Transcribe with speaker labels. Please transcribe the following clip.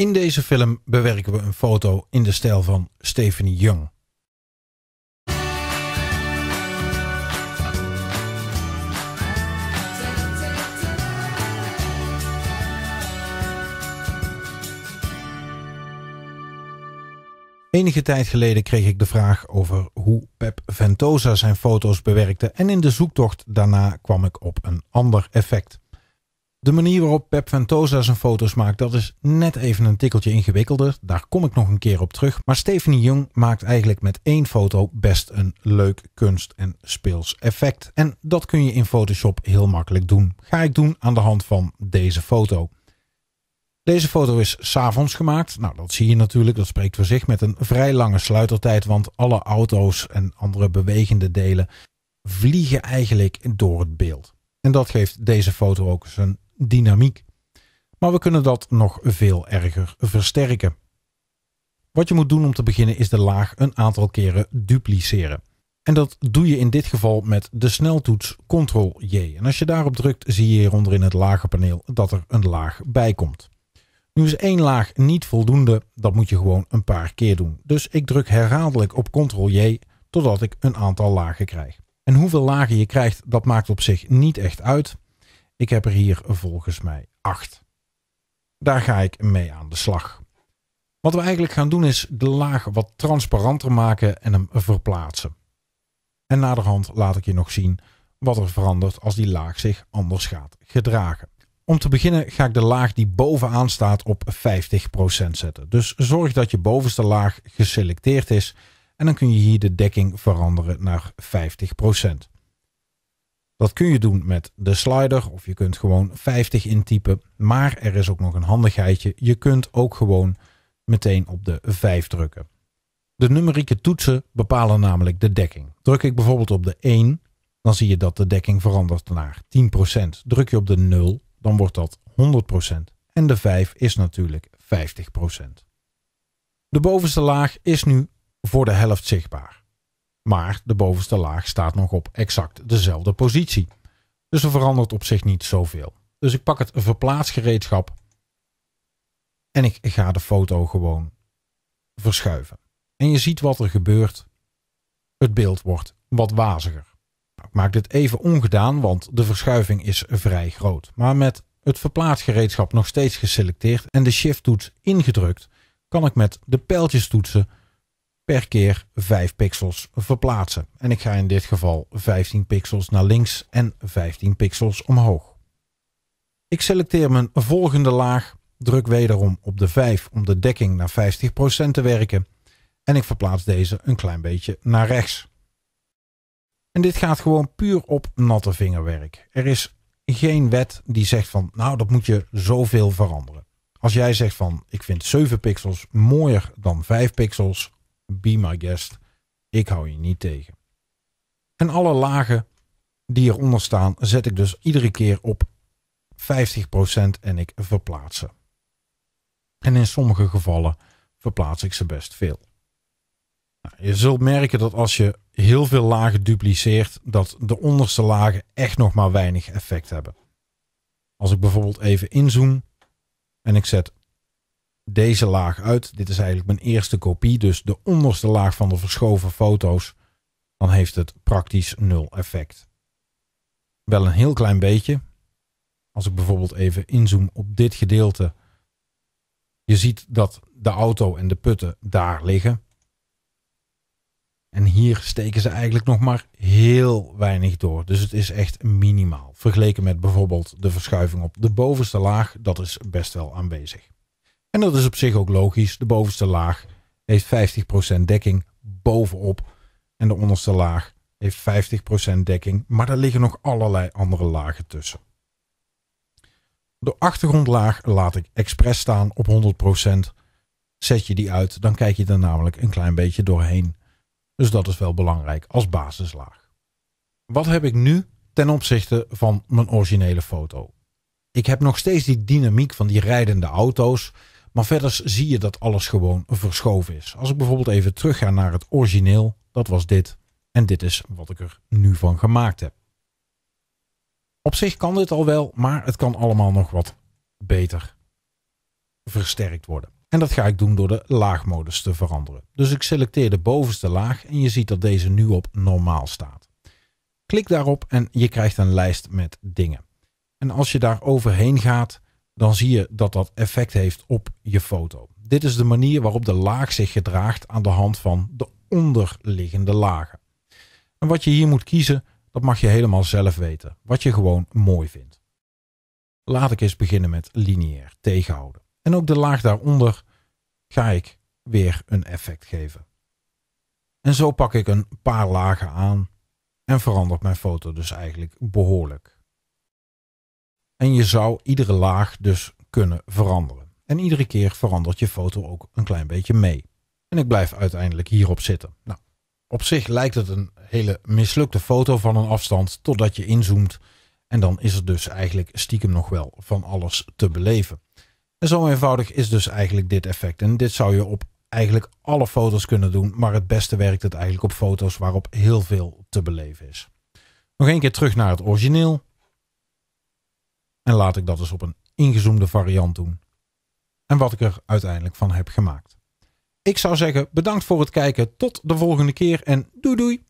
Speaker 1: In deze film bewerken we een foto in de stijl van Stephanie Jung. Enige tijd geleden kreeg ik de vraag over hoe Pep Ventosa zijn foto's bewerkte en in de zoektocht daarna kwam ik op een ander effect. De manier waarop Pep Ventosa zijn foto's maakt, dat is net even een tikkeltje ingewikkelder. Daar kom ik nog een keer op terug. Maar Stephanie Jung maakt eigenlijk met één foto best een leuk kunst- en speels effect. En dat kun je in Photoshop heel makkelijk doen. Ga ik doen aan de hand van deze foto. Deze foto is s'avonds gemaakt. Nou, dat zie je natuurlijk, dat spreekt voor zich met een vrij lange sluitertijd, want alle auto's en andere bewegende delen vliegen eigenlijk door het beeld. En dat geeft deze foto ook zijn dynamiek. Maar we kunnen dat nog veel erger versterken. Wat je moet doen om te beginnen is de laag een aantal keren dupliceren. En dat doe je in dit geval met de sneltoets Ctrl-J. En als je daarop drukt zie je hieronder in het lagenpaneel dat er een laag bij komt. Nu is één laag niet voldoende, dat moet je gewoon een paar keer doen. Dus ik druk herhaaldelijk op Ctrl-J totdat ik een aantal lagen krijg. En hoeveel lagen je krijgt, dat maakt op zich niet echt uit. Ik heb er hier volgens mij acht. Daar ga ik mee aan de slag. Wat we eigenlijk gaan doen is de laag wat transparanter maken en hem verplaatsen. En naderhand laat ik je nog zien wat er verandert als die laag zich anders gaat gedragen. Om te beginnen ga ik de laag die bovenaan staat op 50% zetten. Dus zorg dat je bovenste laag geselecteerd is en dan kun je hier de dekking veranderen naar 50%. Dat kun je doen met de slider of je kunt gewoon 50 intypen. Maar er is ook nog een handigheidje. Je kunt ook gewoon meteen op de 5 drukken. De numerieke toetsen bepalen namelijk de dekking. Druk ik bijvoorbeeld op de 1, dan zie je dat de dekking verandert naar 10%. Druk je op de 0, dan wordt dat 100%. En de 5 is natuurlijk 50%. De bovenste laag is nu voor de helft zichtbaar. Maar de bovenste laag staat nog op exact dezelfde positie. Dus er verandert op zich niet zoveel. Dus ik pak het verplaatsgereedschap en ik ga de foto gewoon verschuiven. En je ziet wat er gebeurt. Het beeld wordt wat waziger. Nou, ik maak dit even ongedaan, want de verschuiving is vrij groot. Maar met het verplaatsgereedschap nog steeds geselecteerd en de shift-toets ingedrukt, kan ik met de pijltjes toetsen per keer 5 pixels verplaatsen. En ik ga in dit geval 15 pixels naar links en 15 pixels omhoog. Ik selecteer mijn volgende laag, druk wederom op de 5 om de dekking naar 50% te werken en ik verplaats deze een klein beetje naar rechts. En dit gaat gewoon puur op natte vingerwerk. Er is geen wet die zegt van nou dat moet je zoveel veranderen. Als jij zegt van ik vind 7 pixels mooier dan 5 pixels, Be My Guest. Ik hou je niet tegen. En alle lagen die eronder staan zet ik dus iedere keer op 50% en ik verplaats ze. En in sommige gevallen verplaats ik ze best veel. Nou, je zult merken dat als je heel veel lagen dupliceert, dat de onderste lagen echt nog maar weinig effect hebben. Als ik bijvoorbeeld even inzoom en ik zet deze laag uit. Dit is eigenlijk mijn eerste kopie, dus de onderste laag van de verschoven foto's. Dan heeft het praktisch nul effect. Wel een heel klein beetje. Als ik bijvoorbeeld even inzoom op dit gedeelte. Je ziet dat de auto en de putten daar liggen. En hier steken ze eigenlijk nog maar heel weinig door. Dus het is echt minimaal. Vergeleken met bijvoorbeeld de verschuiving op de bovenste laag, dat is best wel aanwezig. En dat is op zich ook logisch. De bovenste laag heeft 50% dekking bovenop. En de onderste laag heeft 50% dekking. Maar daar liggen nog allerlei andere lagen tussen. De achtergrondlaag laat ik expres staan op 100%. Zet je die uit, dan kijk je er namelijk een klein beetje doorheen. Dus dat is wel belangrijk als basislaag. Wat heb ik nu ten opzichte van mijn originele foto? Ik heb nog steeds die dynamiek van die rijdende auto's. Maar verder zie je dat alles gewoon verschoven is. Als ik bijvoorbeeld even terugga naar het origineel, dat was dit. En dit is wat ik er nu van gemaakt heb. Op zich kan dit al wel, maar het kan allemaal nog wat beter versterkt worden. En dat ga ik doen door de laagmodus te veranderen. Dus ik selecteer de bovenste laag en je ziet dat deze nu op normaal staat. Klik daarop en je krijgt een lijst met dingen. En als je daar overheen gaat, dan zie je dat dat effect heeft op je foto. Dit is de manier waarop de laag zich gedraagt aan de hand van de onderliggende lagen. En wat je hier moet kiezen, dat mag je helemaal zelf weten. Wat je gewoon mooi vindt. Laat ik eens beginnen met lineair tegenhouden. En ook de laag daaronder ga ik weer een effect geven. En zo pak ik een paar lagen aan en verandert mijn foto dus eigenlijk behoorlijk. En je zou iedere laag dus kunnen veranderen. En iedere keer verandert je foto ook een klein beetje mee. En ik blijf uiteindelijk hierop zitten. Nou, op zich lijkt het een hele mislukte foto van een afstand totdat je inzoomt. En dan is er dus eigenlijk stiekem nog wel van alles te beleven. En zo eenvoudig is dus eigenlijk dit effect. En dit zou je op eigenlijk alle foto's kunnen doen, maar het beste werkt het eigenlijk op foto's waarop heel veel te beleven is. Nog een keer terug naar het origineel. En laat ik dat eens dus op een ingezoomde variant doen. En wat ik er uiteindelijk van heb gemaakt. Ik zou zeggen bedankt voor het kijken. Tot de volgende keer en doei doei.